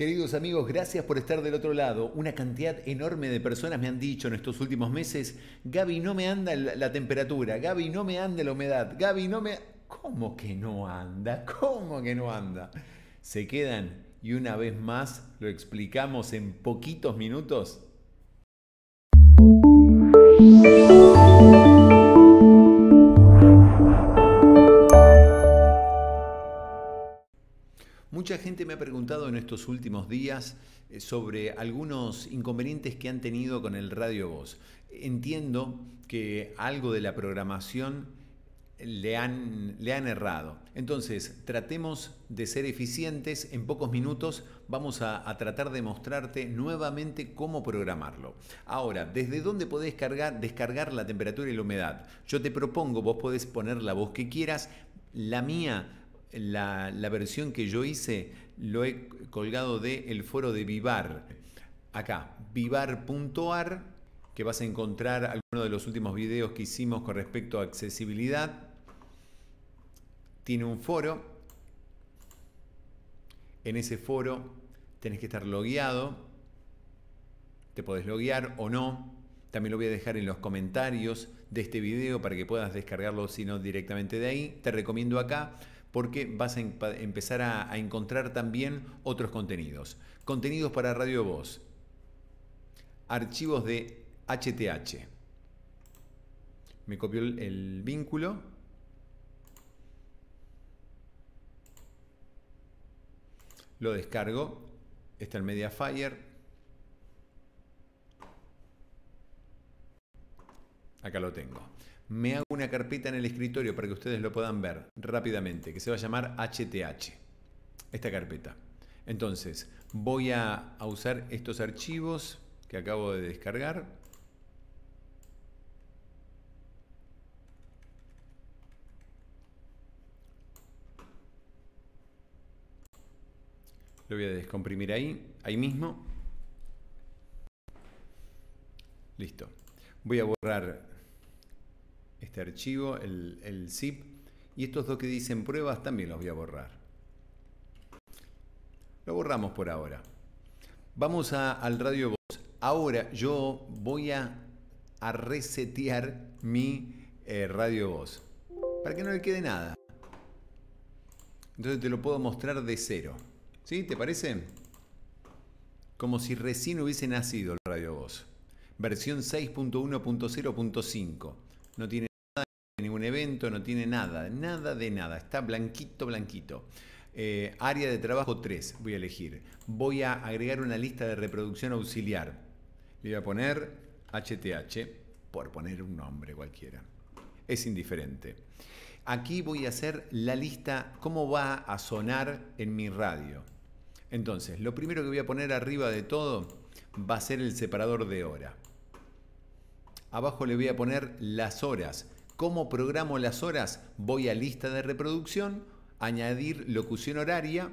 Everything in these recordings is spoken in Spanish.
Queridos amigos, gracias por estar del otro lado. Una cantidad enorme de personas me han dicho en estos últimos meses, Gaby, no me anda la temperatura, Gaby, no me anda la humedad, Gaby, no me... ¿Cómo que no anda? ¿Cómo que no anda? Se quedan y una vez más lo explicamos en poquitos minutos. Mucha gente me ha preguntado en estos últimos días eh, sobre algunos inconvenientes que han tenido con el Radio Voz. Entiendo que algo de la programación le han, le han errado. Entonces, tratemos de ser eficientes. En pocos minutos vamos a, tratar de mostrarte nuevamente cómo programarlo. Ahora, ¿desde dónde podés cargar, descargar la temperatura y la humedad? Yo te propongo, vos podés poner la voz que quieras. La mía la, versión que yo hice lo he colgado del el foro de Vivar. Acá, vivar.ar, que vas a encontrar algunos de los últimos videos que hicimos con respecto a accesibilidad. Tiene un foro. En ese foro tenés que estar logueado. Te podés loguear o no. También lo voy a dejar en los comentarios de este video para que puedas descargarlo sino directamente de ahí. Te recomiendo acá porque vas a em-, empezar a, encontrar también otros contenidos. Contenidos para Radio Voz, archivos de HTH. Me copio el, el vínculo. Lo descargo. Está el Mediafire. Acá lo tengo me hago una carpeta en el escritorio para que ustedes lo puedan ver rápidamente, que se va a llamar HTH, esta carpeta. Entonces, voy a, usar estos archivos que acabo de descargar. Lo voy a descomprimir ahí, ahí mismo. Listo. Voy a borrar este archivo, el, zip, y estos dos que dicen pruebas también los voy a borrar. Lo borramos por ahora. Vamos al radio voz. Ahora yo voy a, resetear mi eh, radio voz para que no le quede nada. Entonces te lo puedo mostrar de cero. ¿Sí? ¿Te parece? Como si recién hubiese nacido el radio voz. Versión 6.1.0.5. No tiene evento, no tiene nada, nada de nada, está blanquito, blanquito. Eh, área de trabajo 3 voy a elegir. Voy a agregar una lista de reproducción auxiliar. Le voy a poner HTH, por poner un nombre cualquiera. Es indiferente. Aquí voy a hacer la lista, cómo va a sonar en mi radio. Entonces, lo primero que voy a poner arriba de todo va a ser el separador de hora. Abajo le voy a poner las horas. ¿Cómo programo las horas? Voy a lista de reproducción, añadir locución horaria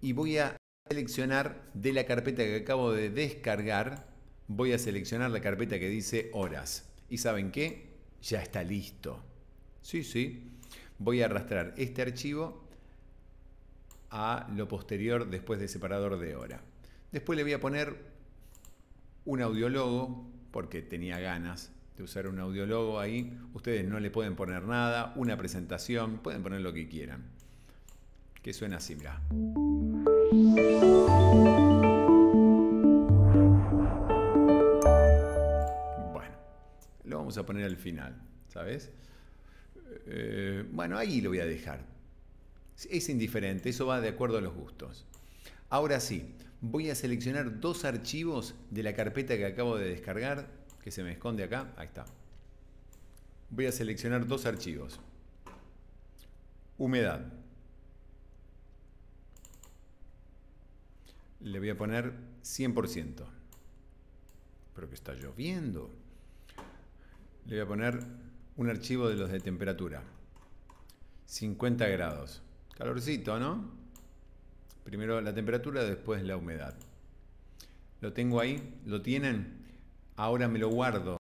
y voy a seleccionar de la carpeta que acabo de descargar, voy a seleccionar la carpeta que dice horas. ¿Y saben qué? Ya está listo. Sí, sí. Voy a arrastrar este archivo a lo posterior después del separador de hora. Después le voy a poner un logo porque tenía ganas de usar un audiólogo ahí. Ustedes no le pueden poner nada, una presentación, pueden poner lo que quieran. Que suena así, mira Bueno, lo vamos a poner al final, ¿sabes? Eh, bueno, ahí lo voy a dejar. Es indiferente, eso va de acuerdo a los gustos. Ahora sí, voy a seleccionar dos archivos de la carpeta que acabo de descargar que se me esconde acá. Ahí está. Voy a seleccionar dos archivos. Humedad. Le voy a poner 100%. Pero que está lloviendo. Le voy a poner un archivo de los de temperatura. 50 grados. Calorcito, ¿no? Primero la temperatura, después la humedad. Lo tengo ahí. ¿Lo tienen? ahora me lo guardo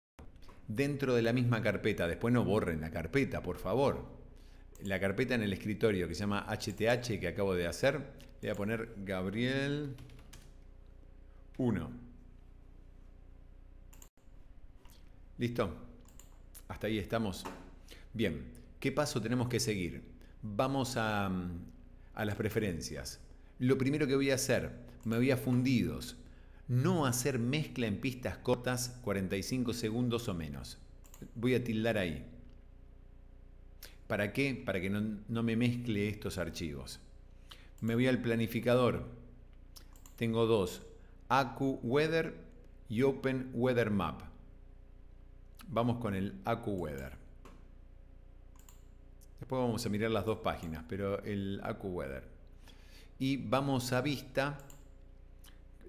dentro de la misma carpeta. Después no borren la carpeta, por favor. La carpeta en el escritorio que se llama HTH que acabo de hacer, le voy a poner Gabriel 1. Listo. Hasta ahí estamos. Bien, ¿qué paso tenemos que seguir? Vamos a, a las preferencias. Lo primero que voy a hacer, me voy a fundidos, no hacer mezcla en pistas cortas 45 segundos o menos. Voy a tildar ahí. ¿Para qué? Para que no, me mezcle estos archivos. Me voy al planificador. Tengo dos. AcuWeather Weather y Open Weather Map. Vamos con el AcuWeather. Weather. Después vamos a mirar las dos páginas, pero el AcuWeather. Weather. Y vamos a vista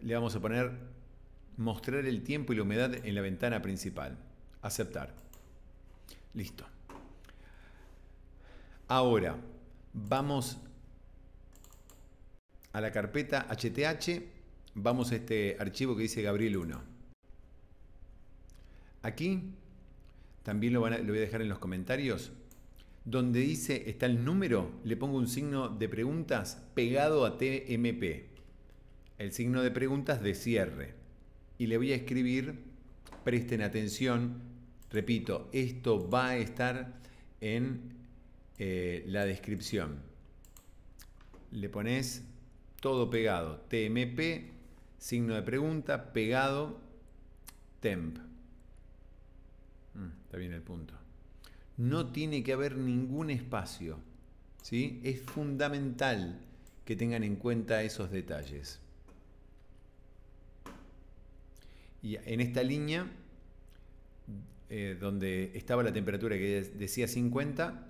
le vamos a poner mostrar el tiempo y la humedad en la ventana principal. Aceptar. Listo. Ahora vamos a la carpeta HTH, vamos a este archivo que dice Gabriel 1. Aquí también lo, lo voy a dejar en los comentarios. Donde dice está el número, le pongo un signo de preguntas pegado a TMP el signo de preguntas de cierre. Y le voy a escribir, presten atención, repito, esto va a estar en eh, la descripción. Le pones todo pegado, TMP, signo de pregunta, pegado, temp. Mm, está bien el punto. No tiene que haber ningún espacio. ¿sí? Es fundamental que tengan en cuenta esos detalles. Y en esta línea, eh, donde estaba la temperatura que decía 50,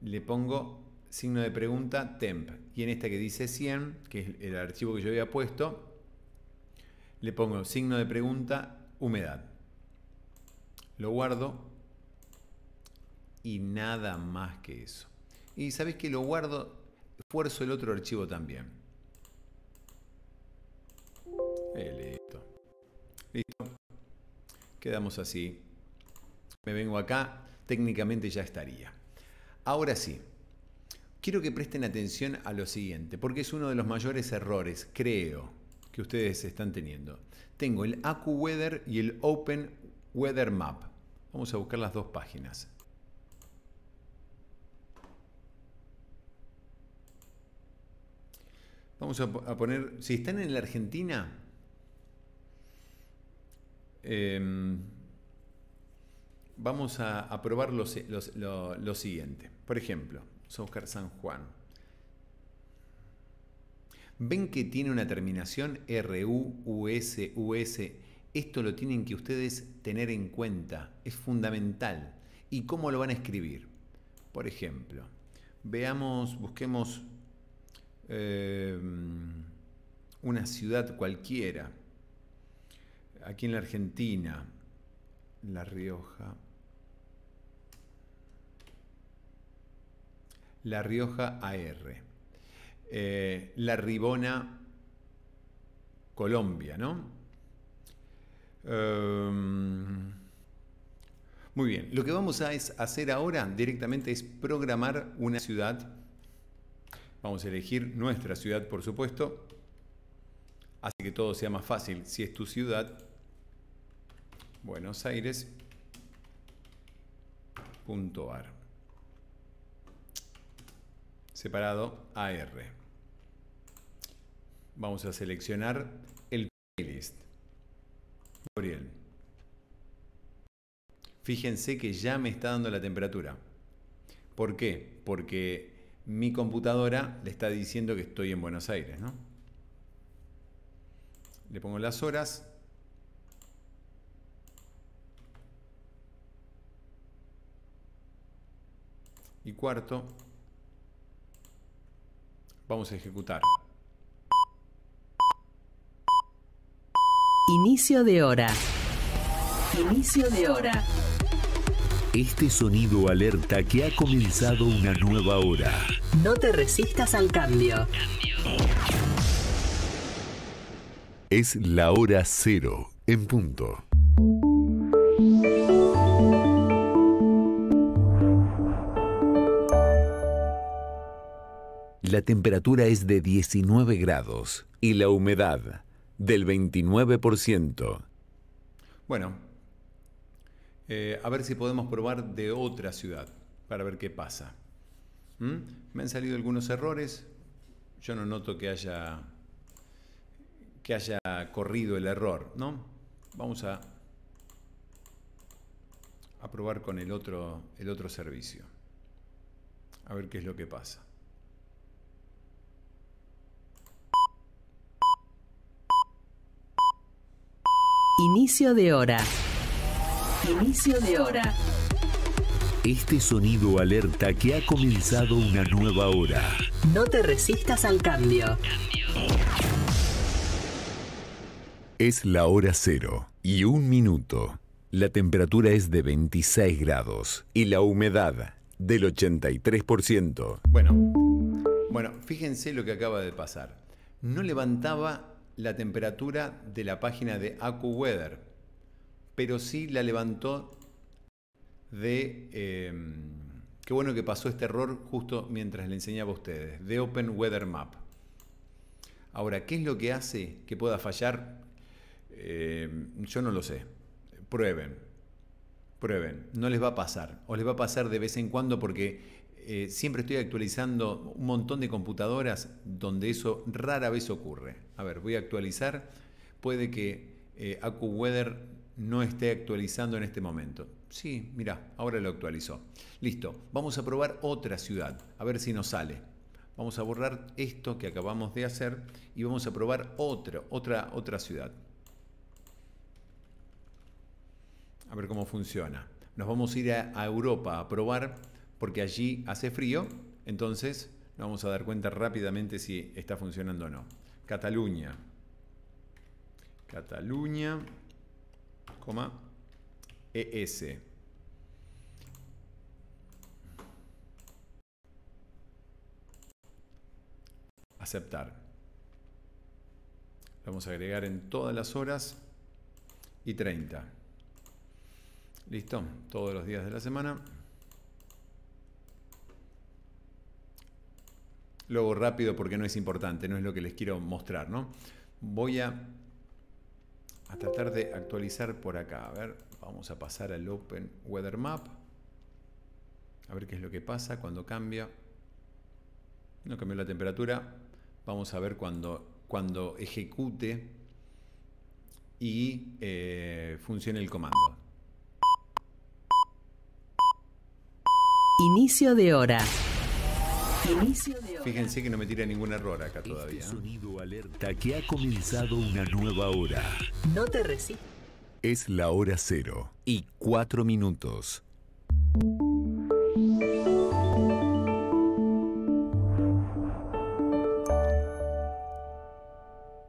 le pongo signo de pregunta temp. Y en esta que dice 100, que es el archivo que yo había puesto, le pongo signo de pregunta humedad. Lo guardo y nada más que eso. Y sabéis que lo guardo, esfuerzo el otro archivo también. Eh, listo. ¿Listo? Quedamos así. Me vengo acá, técnicamente ya estaría. Ahora sí, quiero que presten atención a lo siguiente, porque es uno de los mayores errores, creo, que ustedes están teniendo. Tengo el AccuWeather y el Open Weather Map. Vamos a buscar las dos páginas. Vamos a, poner, si están en la Argentina, Em, vamos a, probar lo, siguiente. Por ejemplo, San Juan. Ven que tiene una terminación r s Esto lo tienen que ustedes tener en cuenta. Es fundamental. ¿Y cómo lo van a escribir? Por ejemplo, veamos, busquemos em, una ciudad cualquiera aquí en la Argentina, La Rioja. La Rioja AR. Eh, la Ribona, Colombia, ¿no? Em, muy bien, lo que vamos a hacer ahora directamente es programar una ciudad. Vamos a elegir nuestra ciudad, por supuesto. Así que todo sea más fácil. Si es tu ciudad, buenos ar Separado AR. Vamos a seleccionar el playlist. Gabriel. Fíjense que ya me está dando la temperatura. ¿Por qué? Porque mi computadora le está diciendo que estoy en Buenos Aires, ¿no? Le pongo las horas, Y cuarto, vamos a ejecutar. Inicio de hora. Inicio de hora. Este sonido alerta que ha comenzado una nueva hora. No te resistas al cambio. Es la hora cero, en punto. la temperatura es de 19 grados y la humedad del 29%. Bueno, eh, a ver si podemos probar de otra ciudad para ver qué pasa. ¿Mm? Me han salido algunos errores. Yo no noto que haya que haya corrido el error, ¿no? Vamos a, a probar con el otro, el otro servicio. A ver qué es lo que pasa. Inicio de hora. Inicio de hora. Este sonido alerta que ha comenzado una nueva hora. No te resistas al cambio. Es la hora cero y un minuto. La temperatura es de 26 grados y la humedad del 83%. Bueno, bueno, fíjense lo que acaba de pasar. No levantaba la temperatura de la página de AccuWeather, pero sí la levantó de... Em, qué bueno que pasó este error justo mientras le enseñaba a ustedes, de Open Weather Map. Ahora, ¿qué es lo que hace que pueda fallar? Em, yo no lo sé. Prueben, prueben, no les va a pasar. O les va a pasar de vez en cuando porque eh, siempre estoy actualizando un montón de computadoras donde eso rara vez ocurre. A ver, voy a actualizar. Puede que eh, AcuWeather no esté actualizando en este momento. Sí, mira, ahora lo actualizó. Listo, vamos a probar otra ciudad, a ver si nos sale. Vamos a borrar esto que acabamos de hacer y vamos a probar otra otra, otra ciudad. A ver cómo funciona. Nos vamos a ir a Europa a probar porque allí hace frío, entonces nos vamos a dar cuenta rápidamente si está funcionando o no. Cataluña. Cataluña, coma, ES. Aceptar. vamos a agregar en todas las horas y 30. Listo, todos los días de la semana. Luego rápido porque no es importante, no es lo que les quiero mostrar, ¿no? Voy a, tratar de actualizar por acá. A ver, vamos a pasar al Open Weather Map. A ver qué es lo que pasa cuando cambia. No cambió la temperatura. Vamos a ver cuando, cuando ejecute y eh, funcione el comando. Inicio de hora. Fíjense que no me tira ningún error acá este todavía. ¿eh? sonido alerta que ha comenzado una nueva hora. No te recibo. Es la hora cero y cuatro minutos.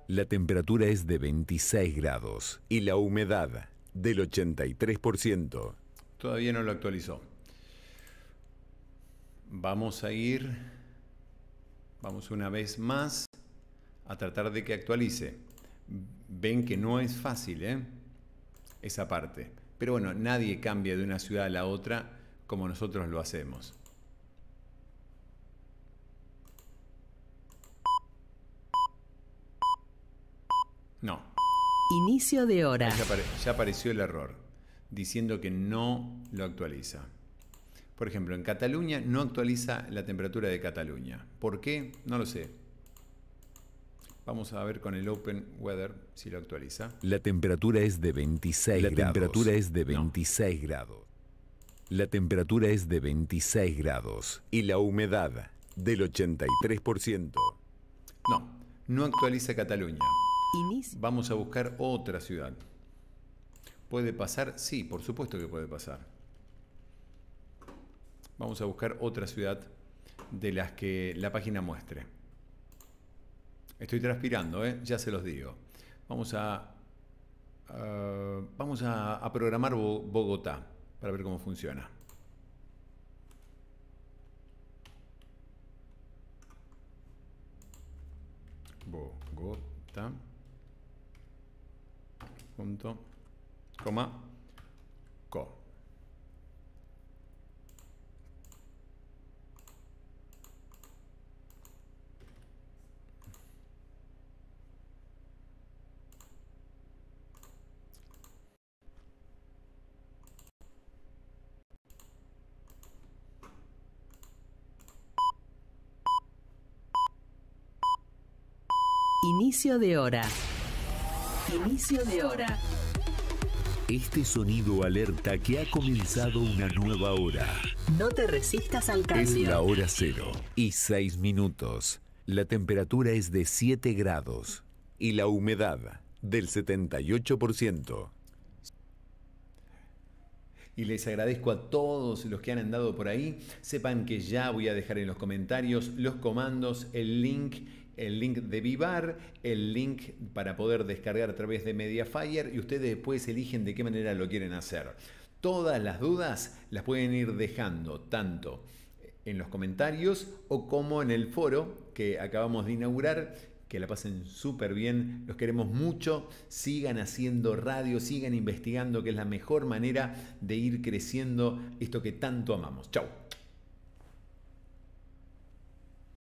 La temperatura es de 26 grados y la humedad del 83%. Todavía no lo actualizó vamos a ir, vamos una vez más a tratar de que actualice. Ven que no es fácil, ¿eh? Esa parte. Pero bueno, nadie cambia de una ciudad a la otra como nosotros lo hacemos. No. Inicio de hora. ya apareció el error, diciendo que no lo actualiza. Por ejemplo, en Cataluña no actualiza la temperatura de Cataluña. ¿Por qué? No lo sé. Vamos a ver con el Open Weather si lo actualiza. La temperatura es de 26 grados. La temperatura es de 26 grados. La temperatura es de 26 grados y la humedad del 83%. No, no actualiza Cataluña. Vamos a buscar otra ciudad. ¿Puede pasar? Sí, por supuesto que puede pasar. Vamos a buscar otra ciudad de las que la página muestre. Estoy transpirando, ¿eh? ya se los digo. Vamos a, vamos a, programar Bogotá para ver cómo funciona. Bogotá. Co. Inicio de hora. Inicio de hora. Este sonido alerta que ha comenzado una nueva hora. No te resistas al cambio. Es la hora cero y seis minutos. La temperatura es de 7 grados y la humedad del 78% y les agradezco a todos los que han andado por ahí. Sepan que ya voy a dejar en los comentarios los comandos, el link el link de Vivar, el link para poder descargar a través de Mediafire y ustedes después eligen de qué manera lo quieren hacer. Todas las dudas las pueden ir dejando tanto en los comentarios o como en el foro que acabamos de inaugurar que la pasen súper bien, los queremos mucho, sigan haciendo radio, sigan investigando, que es la mejor manera de ir creciendo esto que tanto amamos. Chao.